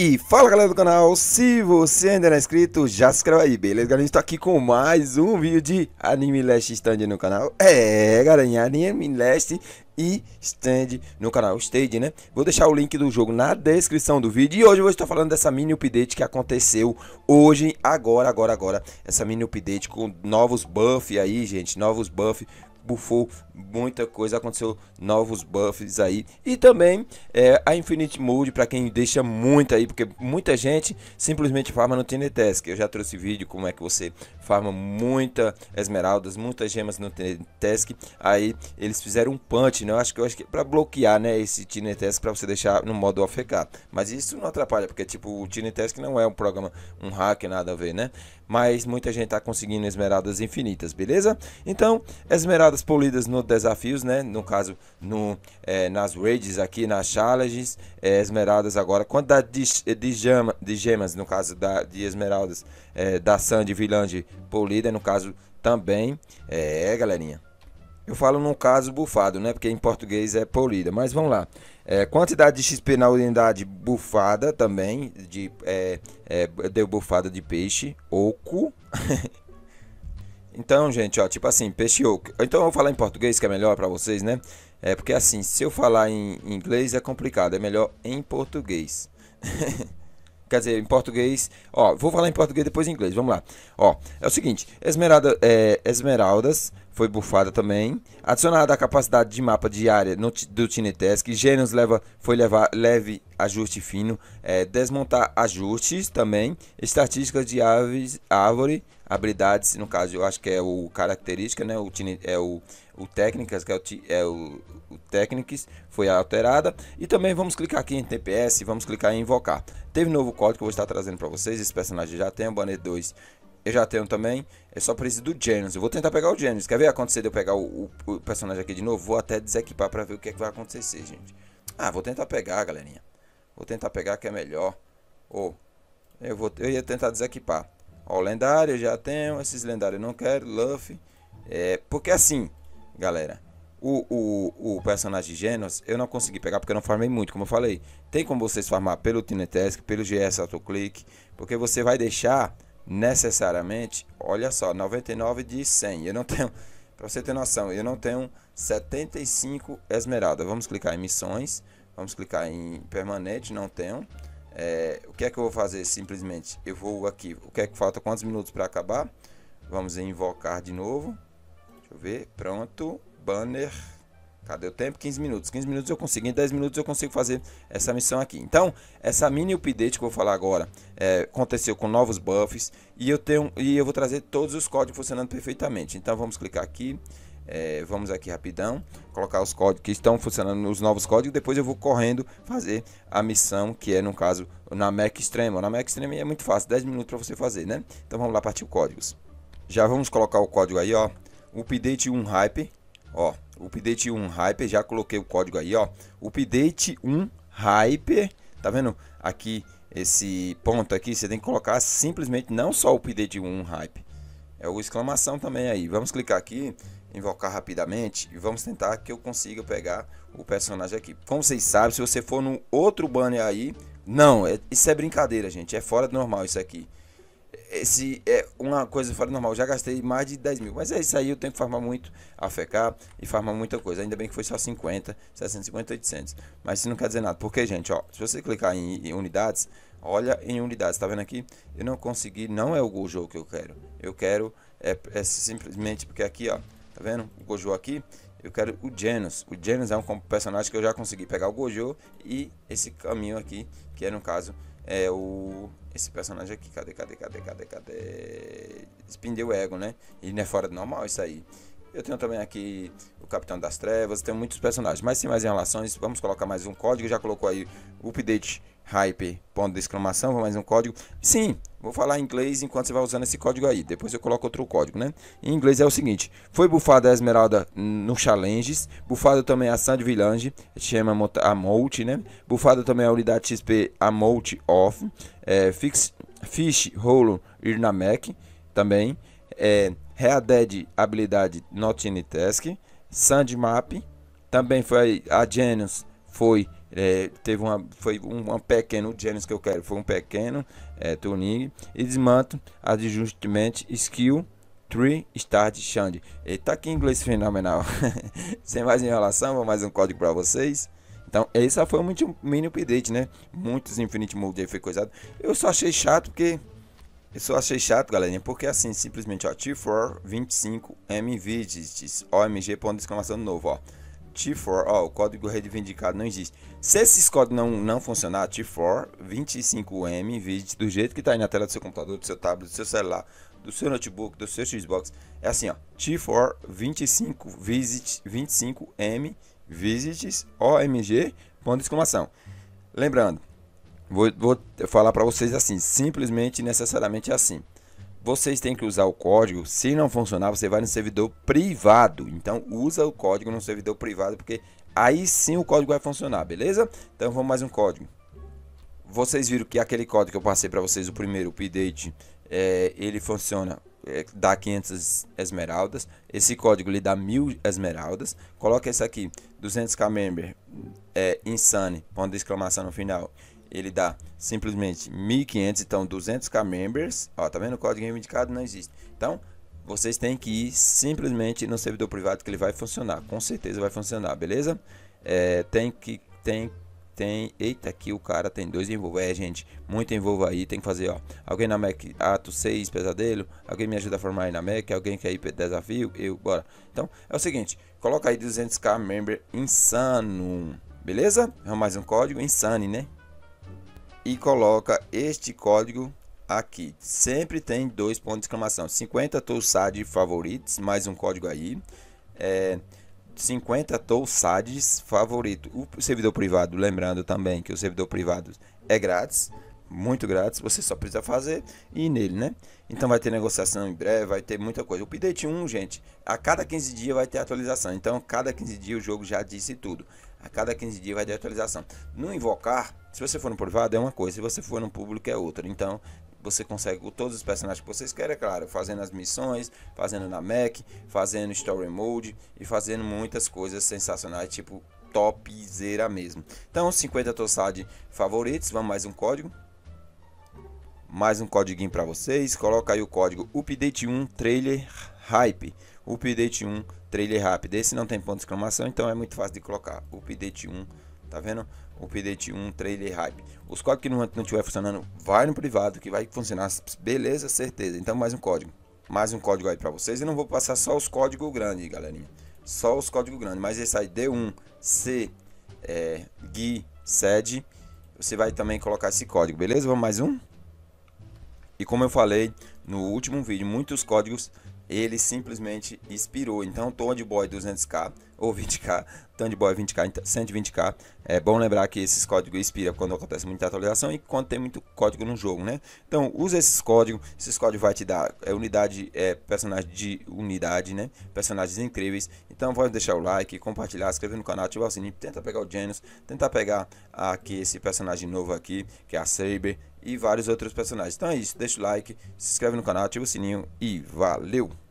E fala galera do canal, se você ainda não é inscrito, já se inscreve aí, beleza galera? Estou tá aqui com mais um vídeo de Anime Last Stand no canal É galera, Anime Last e Stand no canal Stage, né? Vou deixar o link do jogo na descrição do vídeo. E hoje eu vou estar falando dessa mini update que aconteceu hoje, agora, agora, agora. Essa mini update com novos buffs aí, gente. Novos buffs bufou muita coisa, aconteceu novos buffs aí. E também é, a Infinite Mode, para quem deixa muito aí, porque muita gente simplesmente farma no Tiny Eu já trouxe vídeo como é que você farma muita esmeraldas, muitas gemas no Tiny Aí eles fizeram um punch, né? Eu acho que eu acho que para bloquear, né, esse Tiny para você deixar no modo AFK. Mas isso não atrapalha, porque tipo, o Tiny não é um programa, um hack nada a ver, né? mas muita gente está conseguindo esmeraldas infinitas, beleza? Então, esmeraldas polidas no desafios, né? No caso, no, é, nas raids aqui, nas challenges, é, esmeraldas agora. Quantidade de, de, gema, de gemas, no caso da, de esmeraldas é, da Sandy Village polida, no caso também. É, galerinha. Eu falo num caso bufado, né? Porque em português é polida. Mas vamos lá. É, quantidade de XP na unidade bufada também. De, é, é, deu bufada de peixe. Oco. então, gente, ó. Tipo assim, peixe oco. Então eu vou falar em português que é melhor para vocês, né? É porque assim, se eu falar em inglês é complicado. É melhor em português. quer dizer, em português, ó, vou falar em português depois em inglês, vamos lá. Ó, é o seguinte, Esmeralda, é, Esmeraldas foi bufada também, adicionada a capacidade de mapa de área no, do Tinetesk, Gênios leva, foi levar, leve ajuste fino, é, desmontar ajustes também, estatísticas de aves, árvore, habilidades, no caso, eu acho que é o característica, né? O, é o, o técnicas, que é o, é o, o foi alterada. E também vamos clicar aqui em TPS, vamos clicar em invocar. Teve novo código que eu vou estar trazendo para vocês, esse personagem já tem, o Banner 2 eu já tenho também. Eu é só preciso do Genos. Eu vou tentar pegar o Genos. Quer ver acontecer de eu pegar o, o, o, personagem aqui de novo? Vou até desequipar pra ver o que, é que vai acontecer, gente. Ah, vou tentar pegar, galerinha. Vou tentar pegar que é melhor. Ou... Oh, eu, vou, eu ia tentar desequipar. Ó, lendário eu já tenho, esses lendários eu não quero, Luffy. É, porque assim, galera, o, o, o personagem Genos eu não consegui pegar porque eu não farmei muito, como eu falei. Tem como vocês farmar pelo Tinetesk, pelo GS Autoclick, porque você vai deixar necessariamente, olha só, 99 de 100. Eu não tenho, para você ter noção, eu não tenho 75 esmeralda. Vamos clicar em missões, vamos clicar em permanente, não tenho. É, o que é que eu vou fazer? Simplesmente eu vou aqui. O que é que falta? Quantos minutos para acabar? Vamos invocar de novo. Deixa eu ver. Pronto. Banner. Cadê o tempo? 15 minutos. 15 minutos eu consigo. Em 10 minutos eu consigo fazer essa missão aqui. Então, essa mini update que eu vou falar agora é, aconteceu com novos buffs. E eu, tenho, e eu vou trazer todos os códigos funcionando perfeitamente. Então, vamos clicar aqui. É, vamos aqui rapidão, colocar os códigos que estão funcionando, os novos códigos, depois eu vou correndo fazer a missão, que é no caso na Mac Extrema. Na Mac Extrema é muito fácil, 10 minutos para você fazer, né? Então vamos lá partir os códigos. Já vamos colocar o código aí, ó. Update 1 Hype, ó. Update 1 Hype, já coloquei o código aí, ó. Update 1 Hype, tá vendo? Aqui esse ponto aqui, você tem que colocar simplesmente não só o update 1 Hype. É o exclamação também aí. Vamos clicar aqui invocar rapidamente e vamos tentar que eu consiga pegar o personagem aqui. Como vocês sabem, se você for no outro banner aí, não, é, isso é brincadeira, gente, é fora do normal isso aqui. Esse é uma coisa fora do normal, já gastei mais de 10 mil, mas é isso aí, eu tenho que farmar muito a FK e farmar muita coisa. Ainda bem que foi só 50, 650, 800, mas isso não quer dizer nada, porque, gente, ó, se você clicar em, em unidades, olha em unidades, tá vendo aqui? Eu não consegui, não é o jogo que eu quero, eu quero... É, é simplesmente porque aqui ó Tá vendo? O Gojo aqui. Eu quero o Genos. O Genos é um personagem que eu já consegui pegar o Gojo e esse caminho aqui, que é no caso é o esse personagem aqui. Cadê, cadê, cadê, cadê, cadê? o Ego, né? Ele não é fora do normal isso aí. Eu tenho também aqui o Capitão das Trevas, tenho muitos personagens, mas sem mais enrolações, vamos colocar mais um código, já colocou aí o update hype, ponto de exclamação, mais um código. Sim, vou falar em inglês enquanto você vai usando esse código aí. Depois eu coloco outro código, né? Em inglês é o seguinte: foi bufada a Esmeralda no Challenges, bufada também a Sand Village, chama a Molt, né? Bufada também a unidade XP, a Molt Off, é, Fix, Fish Rolo Irnamek também, é, Readed habilidade Not in Task, Sand Map, também foi a Genius, foi é, teve uma, foi um, um pequeno, o Genesis que eu quero foi um pequeno é, tuning e desmanto adjustment skill Tree Start Shand. Tá aqui em inglês fenomenal. Sem mais enrolação, vou mais um código para vocês. Então, essa foi um mini update, né? Muitos Infinite Mode foi coisado. Eu só achei chato porque. Eu só achei chato, galerinha, porque assim, simplesmente, ó, t 25 MVids, OMG, ponto de exclamação novo, ó. T4, ó, o código reivindicado não existe. Se esses códigos não, não funcionar, T4, 25M, vídeo do jeito que está aí na tela do seu computador, do seu tablet, do seu celular, do seu notebook, do seu Xbox, é assim, ó, T4, 25, visit, 25M, visits, OMG, ponto de exclamação. Lembrando, vou, vou falar para vocês assim, simplesmente e necessariamente é assim vocês têm que usar o código. Se não funcionar, você vai no servidor privado. Então, usa o código no servidor privado, porque aí sim o código vai funcionar, beleza? Então, vamos mais um código. Vocês viram que aquele código que eu passei para vocês, o primeiro, o update, é, ele funciona é, dá 500 esmeraldas. Esse código lhe dá 1000 esmeraldas. Coloca esse aqui, 200k member, é, insane, ponto de exclamação no final ele dá simplesmente 1500, então 200k members. Ó, tá vendo? O código reivindicado não existe. Então, vocês têm que ir simplesmente no servidor privado que ele vai funcionar. Com certeza vai funcionar, beleza? É, tem que tem tem, eita aqui o cara tem dois envolvidos é gente, muito envolva aí, tem que fazer, ó. Alguém na Mac ato 6 pesadelo, alguém me ajuda a formar aí na Mac, alguém quer ir desafio, eu bora. Então, é o seguinte, coloca aí 200k member insano. Beleza? É mais um código insane, né? e coloca este código aqui. Sempre tem dois pontos de exclamação. 50 Toolsad favoritos, mais um código aí. É, 50 Toolsads favorito. O servidor privado, lembrando também que o servidor privado é grátis muito grátis, você só precisa fazer e ir nele, né? Então vai ter negociação em breve, vai ter muita coisa. O update 1, gente, a cada 15 dias vai ter atualização. Então, cada 15 dias o jogo já disse tudo. A cada 15 dias vai ter atualização. No invocar, se você for no privado é uma coisa, se você for no público é outra. Então, você consegue todos os personagens que vocês querem, é claro, fazendo as missões, fazendo na Mac, fazendo Story Mode e fazendo muitas coisas sensacionais, tipo topzera mesmo. Então, 50 Tossad favoritos, vamos mais um código mais um código para vocês. Coloca aí o código update1 trailer hype. Update1 trailer rápido. Esse não tem ponto de exclamação, então é muito fácil de colocar. Update1, tá vendo? Update1 trailer hype. Os códigos que não, não estiver funcionando, vai no privado que vai funcionar, beleza, certeza. Então mais um código. Mais um código aí para vocês. Eu não vou passar só os códigos grandes, galerinha. Só os códigos grandes, mas esse aí D1 C é, GUI SED, você vai também colocar esse código, beleza? Vamos mais um? E como eu falei no último vídeo, muitos códigos ele simplesmente expirou. Então o Toad Boy 200K ou 20k, tanto de boa 20k, 120k. É bom lembrar que esses códigos expiram quando acontece muita atualização e quando tem muito código no jogo, né? Então, usa esses códigos, esses códigos vai te dar é, unidade, é, personagem de unidade, né? Personagens incríveis. Então, pode deixar o like, compartilhar, inscrever no canal, ativar o sininho, tenta pegar o Janus, tenta pegar aqui esse personagem novo aqui, que é a Saber e vários outros personagens. Então é isso, deixa o like, se inscreve no canal, ativa o sininho e valeu!